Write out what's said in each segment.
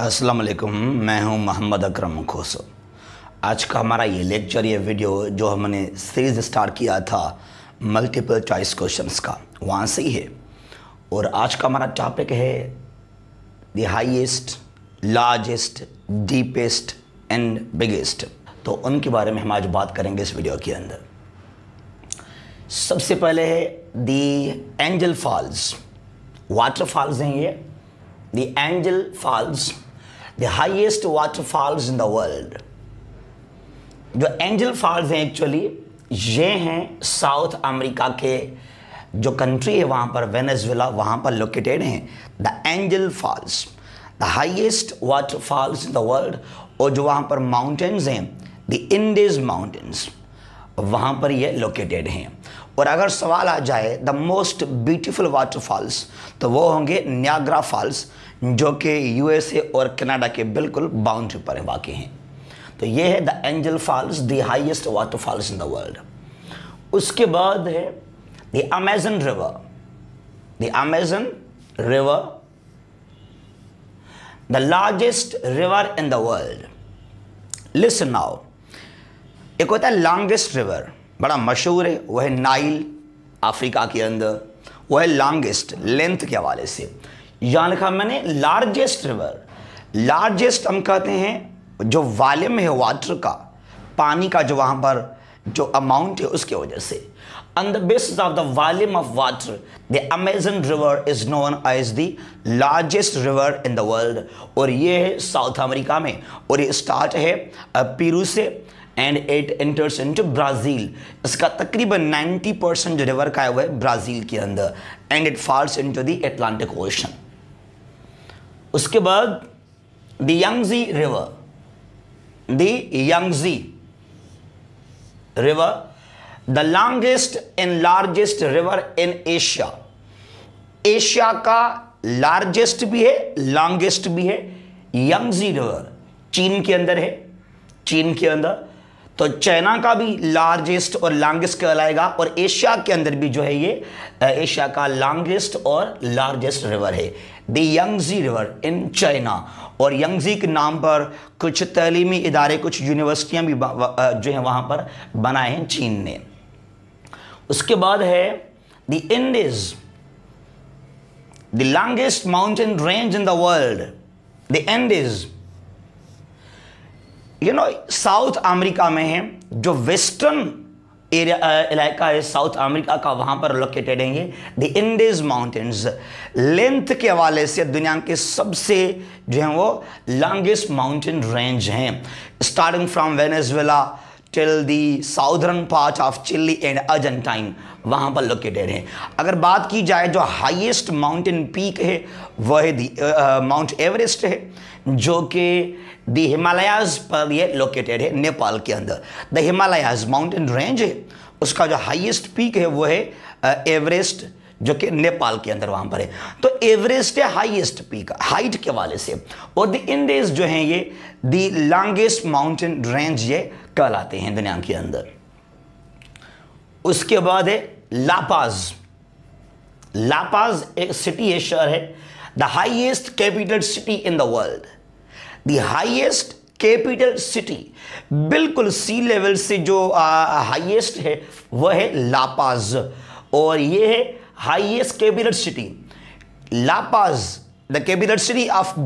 अस्सलाम वालेकुम मैं हूं मोहम्मद अकरम खोसो आज का हमारा ये लेक्चर ये वीडियो जो हमने सीरीज स्टार्ट किया था मल्टीपल चॉइस क्वेश्चंस का वहाँ से ही है और आज का हमारा टॉपिक है the highest largest deepest and biggest तो उनके बारे में हम आज बात करेंगे इस वीडियो के अंदर सबसे पहले है the Angel Falls waterfalls हैं ये the Angel Falls the highest falls in the world जो एंजल फॉल्स हैं एक्चुअली ये हैं साउथ अमेरिका के जो कंट्री है वहाँ पर वेनेजुला वहाँ पर लोकेटेड हैं the Angel Falls the highest waterfalls in the world और जो वहाँ पर माउंटेन्स हैं द इंडेज माउंटेंस वहाँ पर ये लोकेटेड हैं और अगर सवाल आ जाए द मोस्ट वाटर वाटरफॉल्स तो वो होंगे न्याग्रा फॉल्स जो कि यूएसए और कनाडा के बिल्कुल बाउंड्री पर वाकई हैं तो ये है the Angel Falls the highest waterfalls in the world उसके बाद है the Amazon River the Amazon River the largest river in the world listen now एक होता है लॉन्गेस्ट रिवर बड़ा मशहूर है वह है नाइल अफ्रीका के अंदर वह है लॉन्गेस्ट लेंथ के हवाले से यहां लिखा मैंने लार्जेस्ट रिवर लार्जेस्ट हम कहते हैं जो वॉल्यूम है वाटर का पानी का जो वहां पर जो अमाउंट है उसके वजह से on the basis of the volume of water the Amazon River is known as the largest river in the world और ये है साउथ अमेरिका में और ये स्टार्ट है पीरू से and it enters to Brazil इसका तकरीबन 90 परसेंट जो रिवर का है वह ब्राज़ील के अंदर and it falls into the Atlantic Ocean उसके बाद the river Yangtze river the longest and largest river in Asia Asia का लार्जेस्ट भी है लॉन्गेस्ट भी है यंगजी रिवर चीन के अंदर है चीन के अंदर तो चाइना का भी लार्जेस्ट और लॉन्गेस्ट कहलाएगा और एशिया के अंदर भी जो है ये एशिया का लॉन्गेस्ट और लार्जेस्ट रिवर है the Yangtze river in China और यंगजी के नाम पर कुछ तलीमी इदारे कुछ यूनिवर्सिटियाँ भी जो हैं वहाँ पर बनाए हैं चीन ने उसके बाद है the Andes the longest mountain range in the world the Andes you know South America में है जो वेस्टर्न एरिया uh, इलाका है साउथ अमेरिका का वहाँ पर लोकेटेड है ये द इंडीज माउंटेन्स लेंथ के हवाले से दुनिया के सबसे जो है वो लॉन्गेस्ट माउंटेन रेंज हैं starting from Venezuela till the southern part of Chile and Argentine वहाँ पर लोकेटेड है अगर बात की जाए जो हाईएस्ट माउंटेन पीक है वह है दी माउंट एवरेस्ट है जो कि द हिमालयाज पर ये लोकेटेड है नेपाल के अंदर द हिमालयाज माउंटेन रेंज है उसका जो हाईएस्ट पीक है वो है एवरेस्ट uh, जो कि नेपाल के अंदर वहां पर है तो एवरेस्ट है हाईएस्ट पीक हाइट के वाले से और द इंडेज जो है ये द लॉन्गेस्ट माउंटेन रेंज ये कहलाते हैं दुनिया के अंदर उसके बाद है लापाज लापाज एक सिटी है शहर है the highest capital city in the world the highest capital city बिल्कुल सी लेवल से जो हाईएस्ट है वह है लापाज और ये है highest cabinet city. La Paz, the capital city of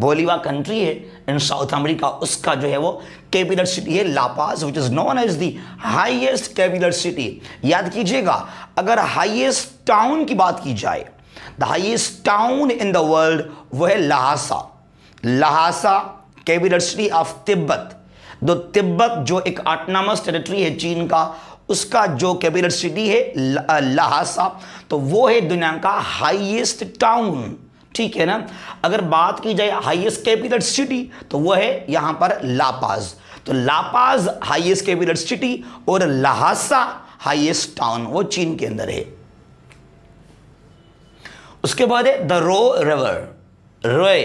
Bolivia country है इन साउथ अमेरिका उसका जो है वो कैपिटल सिटी है La Paz which is known as the highest capital city याद कीजिएगा अगर हाइएस्ट टाउन की बात की जाए the highest town in the world वो है Lhasa Lhasa capital city of Tibet though Tibet जो एक ऑटोनमस टेरिटरी है चीन का उसका जो कैपिटल सिटी है लहासा तो वो है दुनिया का हाईएस्ट टाउन ठीक है ना अगर बात की जाए हाईएस्ट कैपिटल सिटी तो वो है यहां पर लापाज तो लापाज हाईएस्ट कैपिटल सिटी और लहासा हाईएस्ट टाउन वो चीन के अंदर है उसके बाद है the Roe river Roe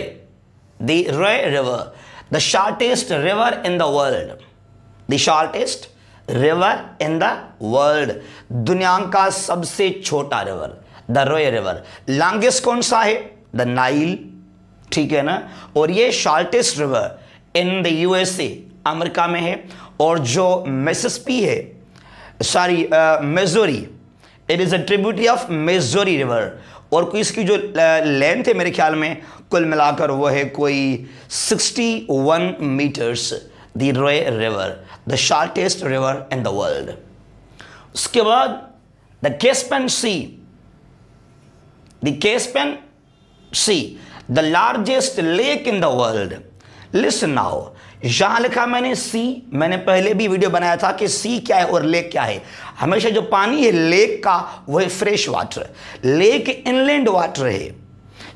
the Roe river the shortest river in the world the shortest river in the world दुनिया का सबसे छोटा river the Roe river longest कौन सा है द नाइल ठीक है ना और ये shortest river in the USA America में है और जो मिसिसपी है sorry Missouri it is a tributary of Missouri river और कोई इसकी जो लेंथ है मेरे ख्याल में कुल मिलाकर वो है कोई 61 metres the Roe river the shortest river in the world उसके बाद the Caspian Sea the Caspian Sea the largest lake in the world list now यहां लिखा मैंने सी मैंने पहले भी वीडियो बनाया था कि सी क्या है और लेक क्या है हमेशा जो पानी है लेक का वो है fresh water lake inland water है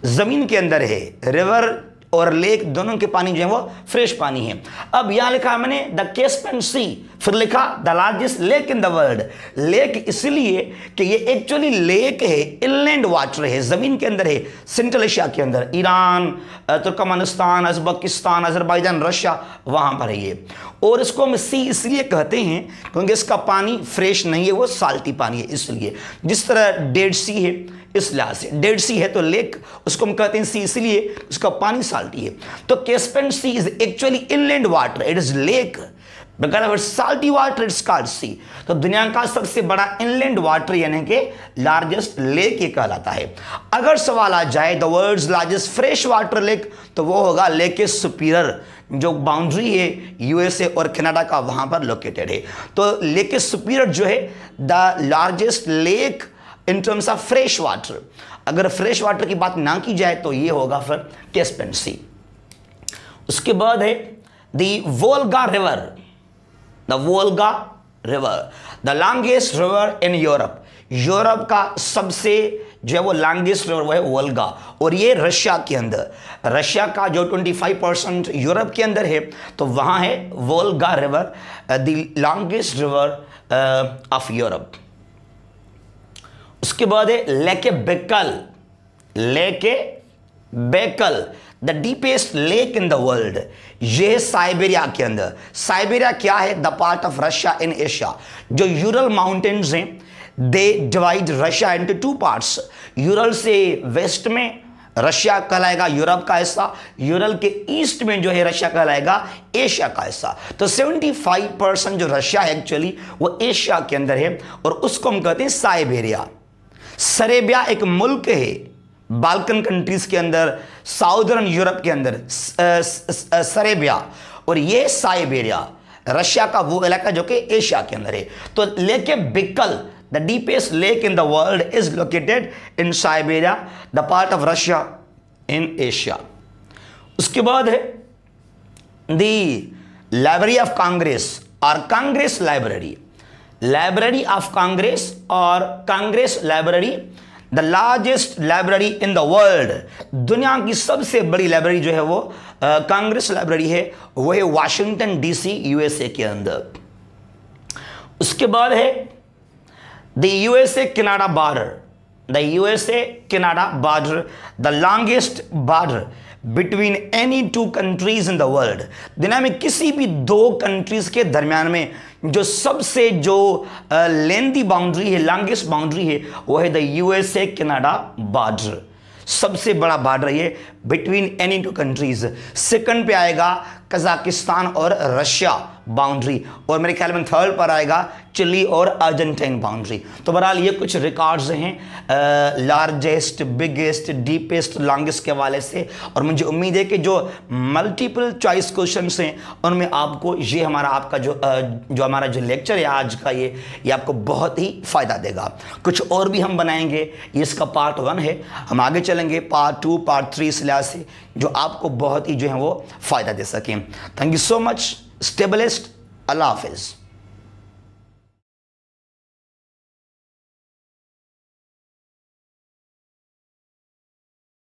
ज़मीन के अंदर है रिवर और लेक दोनों के पानी जो है वो फ्रेश पानी है अब यहां लिखा है मैंने द केस्पन सी फिर लिखा the largest lake in the world lake इसलिए कि ये एक्चुअली लेक है इनलैंड वाटर है ज़मीन के अंदर है सेंट्रल एशिया के अंदर Iran Turkmenistan Uzbekistan Azerbaijan Russia वहां पर है ये और इसको हम सी इसलिए कहते हैं क्योंकि इसका पानी फ्रेश नहीं है वो साल्टी पानी है इसलिए जिस तरह डेड सी है इस लिहाज से डेड सी है तो लेक उसको हम कहते हैं सी इसलिए उसका पानी साल्टी है तो Caspian sea is actually inland water it is lake salty water it's salty sea तो दुनिया का सबसे बड़ा इनलैंड वाटर यानी कि लार्जेस्ट लेक ये कहलाता है अगर सवाल आ जाए the world largest fresh water lake तो वो होगा लेक सुपीरियर जो बाउंड्री है यूएसए और कनाडा का वहां पर लोकेटेड है तो लेक सुपीरियर जो है the largest lake in terms of fresh water अगर फ्रेश वाटर की बात ना की जाए तो ये होगा फिर कैसपेन सी उसके बाद है the Volga river the Volga river the longest river in Europe Europe का सबसे जो है वो लॉन्गेस्ट रिवर वो है वोल्गा और ये रशिया के अंदर रशिया का जो 25 परसेंट यूरोप के अंदर है तो वहां है Volga river the longest river of Europe उसके बाद है Lake Baikal Lake Baikal the deepest lake in the world ये है साइबेरिया के अंदर साइबेरिया क्या है the part of Russia in Asia जो यूरल माउंटेन्स हैं they divide Russia into two parts Ural से वेस्ट में रशिया कहलाएगा यूरोप का हिस्सा यूरल के ईस्ट में जो है रशिया कहलाएगा एशिया का हिस्सा तो 75 परसेंट जो रशिया है एक्चुअली वो एशिया के अंदर है और उसको हम कहते हैं साइबेरिया सरेबिया एक मुल्क है बाल्कन कंट्रीज के अंदर साउदर्न यूरोप के अंदर सरेबिया और ये साइबेरिया रशिया का वो इलाका जो कि एशिया के अंदर है तो Lake Baikal the deepest lake in the world is located in Siberia the part of Russia in Asia उसके बाद है दी लाइब्रेरी ऑफ कांग्रेस और Congress Library Library of Congress और Congress Library the largest library in the world दुनिया की सबसे बड़ी library जो है वो कांग्रेस लाइब्रेरी है वो है वाशिंगटन डीसी यूएसए के अंदर उसके बाद है the USA Canada border the USA Canada border the longest border between any two countries in the world दुनिया में किसी भी दो कंट्रीज के दरमियान में जो सबसे जो लेंदी बाउंड्री है लॉन्गेस्ट बाउंड्री है वो है द यूएसए कनाडा बॉर्डर सबसे बड़ा बॉर्डर ये between any two countries second पे आएगा कजाकिस्तान और रशिया बाउंड्री और मेरे ख्याल में थर्ड पर आएगा चिली और अर्जेंटाइन बाउंड्री तो बहरहाल ये कुछ रिकॉर्ड्स हैं लार्जेस्ट बिगेस्ट डीपेस्ट लॉन्गेस्ट के वाले से और मुझे उम्मीद है कि जो मल्टीपल चॉइस क्वेश्चन हैं उनमें आपको ये हमारा आपका जो आ, जो हमारा जो लेक्चर है आज का ये ये आपको बहुत ही फ़ायदा देगा कुछ और भी हम बनाएंगे इसका पार्ट वन है हम आगे चलेंगे पार्ट टू पार्ट थ्री इस लिहाज से जो आपको बहुत ही जो है वो फ़ायदा दे सकें थैंक यू सो मच स्टेबलिस्ट अल्लाह हाफिज़